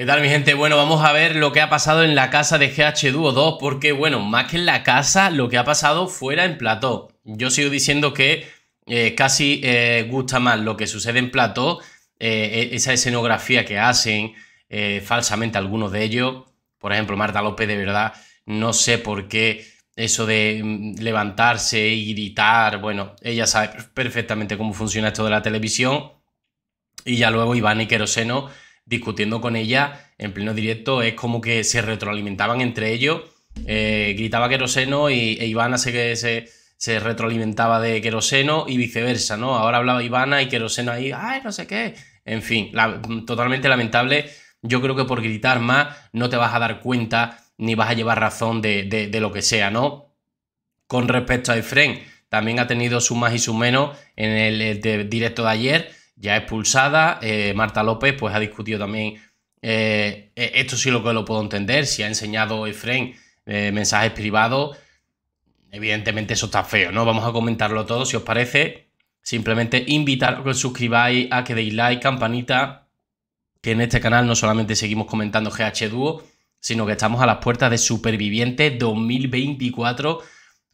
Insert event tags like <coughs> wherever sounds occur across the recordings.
¿Qué tal mi gente? Bueno, vamos a ver lo que ha pasado en la casa de GH Duo 2, porque bueno, más que en la casa, lo que ha pasado fuera en plató. Yo sigo diciendo que eh, casi eh, gusta más lo que sucede en plató, eh, e-, esa escenografía que hacen falsamente algunos de ellos, por ejemplo, Marta López de verdad, no sé por qué eso de mm, levantarse y gritar, bueno, ella sabe perfectamente cómo funciona esto de la televisión, y ya luego Iván y Queroseno discutiendo con ella en pleno directo, es como que se retroalimentaban entre ellos. Eh, gritaba queroseno y e Ivana se, que se, retroalimentaba de queroseno y viceversa, ¿no? Ahora hablaba Ivana y queroseno ahí, ay, no sé qué. En fin, totalmente lamentable. Yo creo que por gritar más no te vas a dar cuenta ni vas a llevar razón de, lo que sea, ¿no? Con respecto a Efren, también ha tenido su más y su menos en el, directo de ayer ya expulsada. Eh, Marta López pues ha discutido también, eh, e-, esto sí lo que lo puedo entender, si ha enseñado Efren eh, mensajes privados, evidentemente eso está feo, ¿no? Vamos a comentarlo todo, si os parece. Simplemente invitar que os suscribáis, a que deis like, campanita, que en este canal no solamente seguimos comentando GH Duo, sino que estamos a las puertas de Superviviente 2024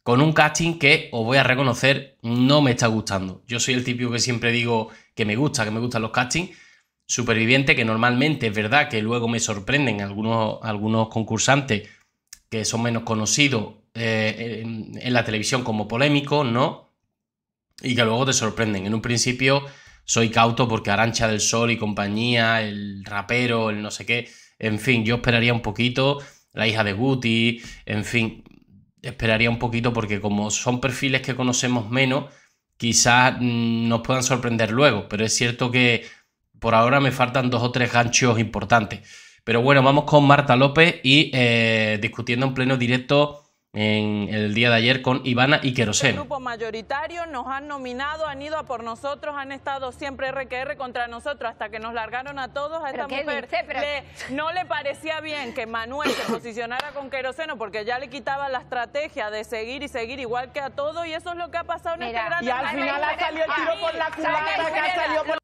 con un casting que os voy a reconocer no me está gustando. Yo soy el típico que siempre digo que me gusta, que me gustan los castings. Superviviente, que normalmente es verdad que luego me sorprenden algunos, algunos concursantes que son menos conocidos eh, en, en, la televisión como polémicos, ¿no? Y que luego te sorprenden. En un principio soy cauto porque Arancha del Sol y compañía, el rapero, el no sé qué, en fin, yo esperaría un poquito, la hija de Guti, en fin, esperaría un poquito porque como son perfiles que conocemos menos, quizás mm, nos puedan sorprender luego, pero es cierto que por ahora me faltan dos o tres ganchos importantes. Pero bueno, vamos con Marta López y eh, discutiendo en pleno directo en el día de ayer con Ivana y Queroseno. El grupo mayoritario nos han nominado, han ido a por nosotros, han estado siempre RQR contra nosotros hasta que nos largaron a todos a esta mujer. no le parecía bien que Manuel se posicionara con Queroseno porque ya le quitaba la estrategia de seguir y seguir igual que a todos y eso es lo que ha pasado en este gran... Y al final ha salido el tiro por la culata, que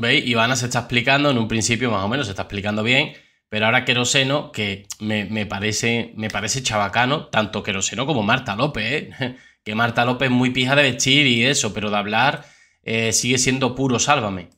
¿Veis? Ivana se está explicando, en un principio más o menos se está explicando bien pero ahora Queroseno, que me, parece, me parece chabacano, tanto Queroseno como Marta López, ¿eh? <laughs> que Marta López es muy pija de vestir y eso, pero de hablar eh, sigue siendo puro sálvame.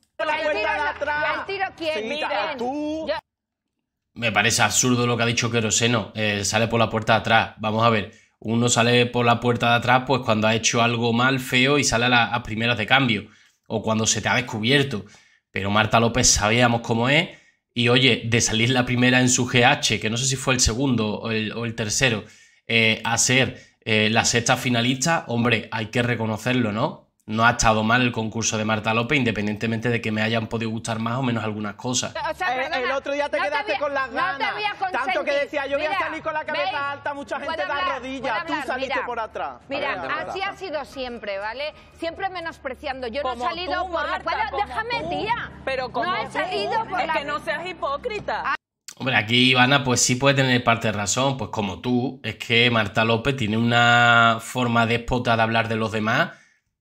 Me parece absurdo lo que ha dicho Queroseno, eh, sale por la puerta de atrás. Vamos a ver, uno sale por la puerta de atrás pues cuando ha hecho algo mal, feo y sale a primeras de cambio, o cuando se te ha descubierto. Pero Marta López sabíamos cómo es y oye, de salir la primera en su GH, que no sé si fue el segundo o el, tercero, eh, a ser eh, la sexta finalista, hombre, hay que reconocerlo, ¿no? no ha estado mal el concurso de Marta López, independientemente de que me hayan podido gustar más o menos algunas cosas. Eh, el, otro día te quedaste con las ganas. No te Tanto que decía, yo voy a salir con la cabeza alta, mucha gente da rodillas, tú saliste por atrás. Mira, así ha sido siempre, ¿vale? Siempre menospreciando. Yo no he salido por Marta, déjame, tía. Pero como No he salido por la... es que no seas hipócrita. Ah. Hombre, aquí Ivana pues sí puede tener parte de razón, pues como tú, es que Marta López tiene una forma déspota de hablar de los demás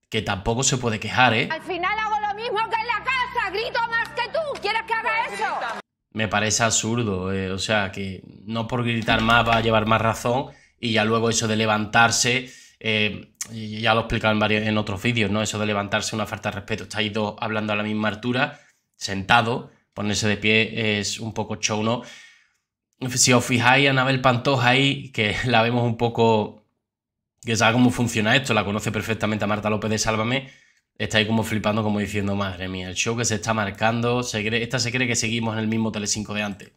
que tampoco se puede quejar, ¿eh? Al final hago lo mismo que en la casa, grito más que tú, ¿quieres que haga eso? Me parece absurdo, eh, o sea, que no por gritar más va a llevar más razón y ya luego eso de levantarse, eh, ya lo he explicado en, otros vídeos, ¿no? Eso de levantarse una falta de respeto, estáis dos hablando a la misma altura, sentado, ponerse de pie es un poco show, ¿no? Si os fijáis, Anabel Pantoja ahí, que <laughs> la vemos un poco que sabe cómo funciona esto, la conoce perfectamente a Marta López de Sálvame, está ahí como flipando, como diciendo, madre mía, el show que se está marcando, esta se cree que seguimos en el mismo Tele 5 de antes.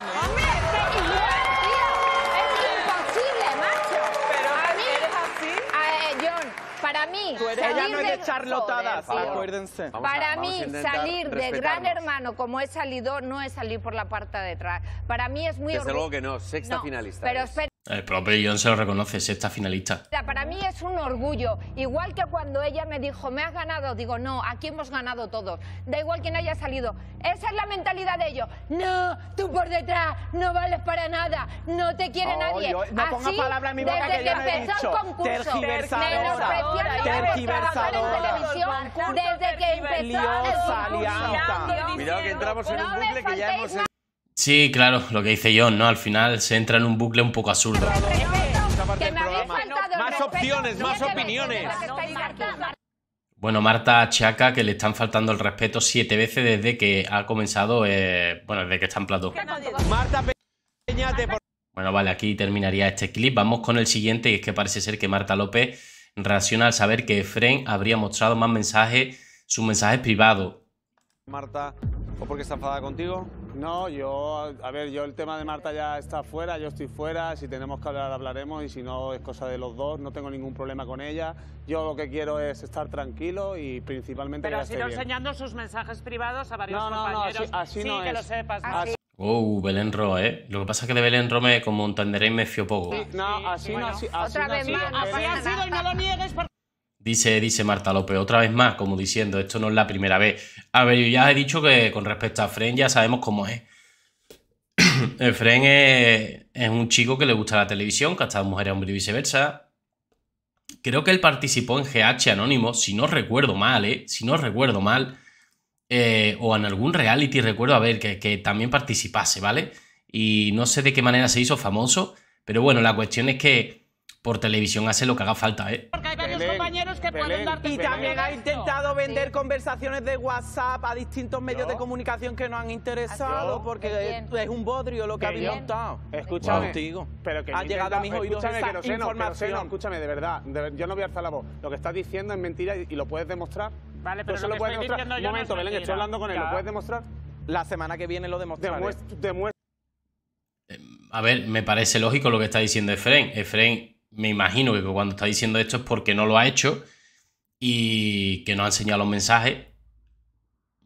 acuérdense. Vamos para a, mí, salir de Gran Hermano como he salido no es salir por la parte de atrás. Para mí es muy Desde luego que no, sexta finalista. Pero el propio John se lo reconoce, esta finalista. Para mí es un orgullo. Igual que cuando ella me dijo, me has ganado, digo, no, aquí hemos ganado todos. Da igual quién haya salido. Esa es la mentalidad de ellos. No, tú por detrás no vales para nada. No te quiere nadie. Yo, no pongas palabras en mi desde que, empezó el concurso, desde tergiversadora, en televisión, concurso, desde que empezó el concurso. Cuidado que entramos en un bucle que ya hemos... Sí, claro, lo que dice John, ¿no? Al final se entra en un bucle un poco absurdo. más opciones, más opiniones. Bueno, Marta achaca que le están faltando el respeto siete veces desde que ha comenzado, eh, bueno, desde que está en plató. Bueno, vale, aquí terminaría este clip. Vamos con el siguiente, y es que parece ser que Marta López reacciona al saber que Efren habría mostrado más mensajes, sus mensajes privados. Marta, ¿o qué está enfadada contigo? No, yo, a ver, yo el tema de Marta ya está fuera, yo estoy fuera, si tenemos que hablar hablaremos y si no es cosa de los dos, no tengo ningún problema con ella. Yo lo que quiero es estar tranquilo y principalmente... Pero ha sido enseñando sus mensajes privados a varios no, no, No, así, sí, que lo sepas. Oh, Belén Roa, ¿eh? Lo que pasa es que de Belén Roa me, como entenderéis, me fío poco. no, así no, así, otra vez más, así ha sido y no lo niegues porque... Dice, dice Marta López, otra vez más, como diciendo, esto no es la primera vez. A ver, yo ya he dicho que con respecto a Fren ya sabemos cómo es. <coughs> Fren es, un chico que le gusta la televisión, que ha estado mujer, hombre y viceversa. Creo que él participó en GH Anónimo, si no recuerdo mal, ¿eh? Si no recuerdo mal. Eh, o en algún reality, recuerdo, a ver, que, también participase, ¿vale? Y no sé de qué manera se hizo famoso, pero bueno, la cuestión es que por televisión hace lo que haga falta, ¿eh? Y también ha intentado vender conversaciones de WhatsApp a distintos medios de comunicación que no han interesado, porque es, un bodrio lo que ha montado. Escúchame, contigo. pero que ha llegado a mis oídos que no sé, información. escúchame, de verdad, yo no voy a alzar la voz. Lo que estás diciendo es mentira y, lo puedes demostrar. Vale, pero lo, lo, puedes estoy demostrar. Un momento, Belén, estoy hablando con él, ¿lo puedes demostrar? La semana que viene lo demostraré. Demuestra. Eh, a ver, me parece lógico lo que está diciendo Efren. Efren me imagino que cuando está diciendo esto es porque no lo ha hecho y que no ha enseñado los mensajes.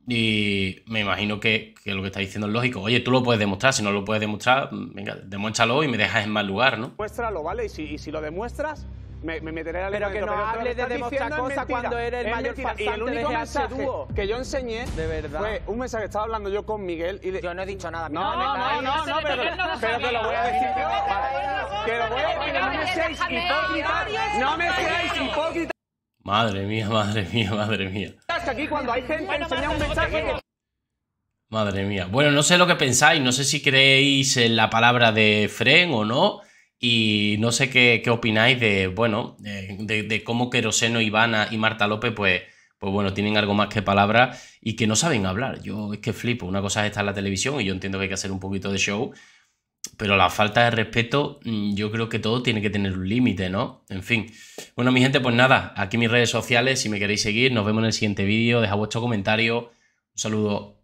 Y me imagino que, lo que está diciendo es lógico. Oye, tú lo puedes demostrar. Si no lo puedes demostrar, venga, demuéstralo y me dejas en mal lugar, ¿no? Demuéstralo, ¿vale? Y si, y si lo demuestras, me, me meteré la lengua Pero que dentro, no pero hables de Demostracosa cuando eres el mayor Y el único mensaje que yo enseñé de verdad. fue un mensaje que estaba hablando yo con Miguel y le... Yo no he dicho nada. No, no, no, no, no, pero, pero te lo voy a decir yo. Que lo voy a decir, no me seáis hipócritas. No me seáis hipócritas. Madre mía, madre mía, madre mía. Aquí cuando hay gente enseña un mensaje Madre mía. Bueno, no sé lo que pensáis, no sé si creéis en la palabra de Fren o no. Y no sé qué, qué opináis de, bueno, de, cómo Queroseno, Ivana y Marta López, pues, pues bueno, tienen algo más que palabras y que no saben hablar. Yo es que flipo. Una cosa es estar en la televisión y yo entiendo que hay que hacer un poquito de show, pero la falta de respeto, mm, yo creo que todo tiene que tener un límite, ¿no? En fin. Bueno, mi gente, pues nada, aquí mis redes sociales, si me queréis seguir, nos vemos en el siguiente vídeo, deja vuestro comentario. Un saludo.